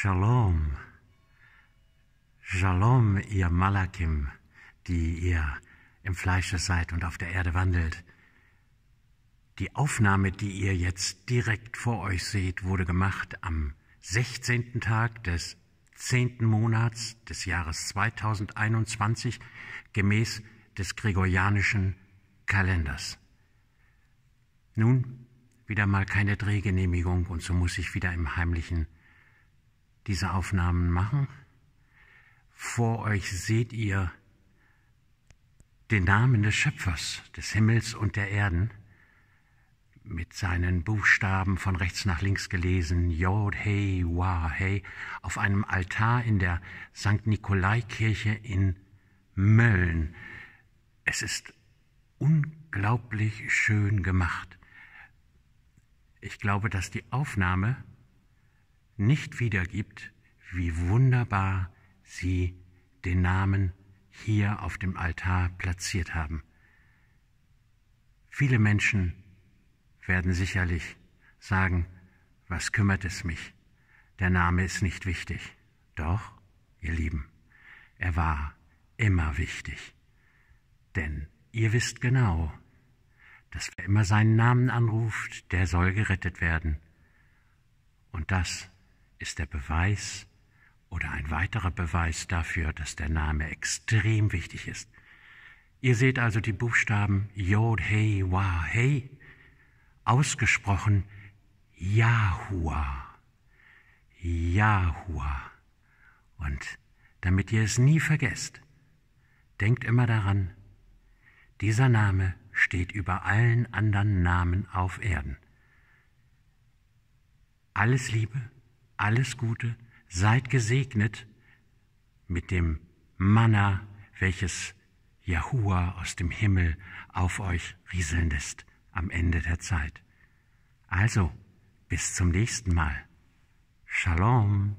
Shalom. Shalom, ihr Malakim, die ihr im Fleische seid und auf der Erde wandelt. Die Aufnahme, die ihr jetzt direkt vor euch seht, wurde gemacht am 16. Tag des 10. Monats des Jahres 2021 gemäß des gregorianischen Kalenders. Nun, wieder mal keine Drehgenehmigung und so muss ich wieder im heimlichen diese Aufnahmen machen. Vor euch seht ihr den Namen des Schöpfers des Himmels und der Erden mit seinen Buchstaben von rechts nach links gelesen, Yod, Hey, Wah, Hey, auf einem Altar in der St. Nikolaikirche in Mölln. Es ist unglaublich schön gemacht. Ich glaube, dass die Aufnahme nicht wiedergibt, wie wunderbar sie den Namen hier auf dem Altar platziert haben. Viele Menschen werden sicherlich sagen, was kümmert es mich? Der Name ist nicht wichtig. Doch, ihr Lieben, er war immer wichtig. Denn ihr wisst genau, dass wer immer seinen Namen anruft, der soll gerettet werden. Und das ist der Beweis oder ein weiterer Beweis dafür, dass der Name extrem wichtig ist. Ihr seht also die Buchstaben Yod, Hey, Wa, Hey, ausgesprochen Yahua. Yahua. Und damit ihr es nie vergesst, denkt immer daran, dieser Name steht über allen anderen Namen auf Erden. Alles Liebe, alles Gute, seid gesegnet mit dem Manna, welches Jahua aus dem Himmel auf euch rieseln lässt am Ende der Zeit. Also, bis zum nächsten Mal. Shalom.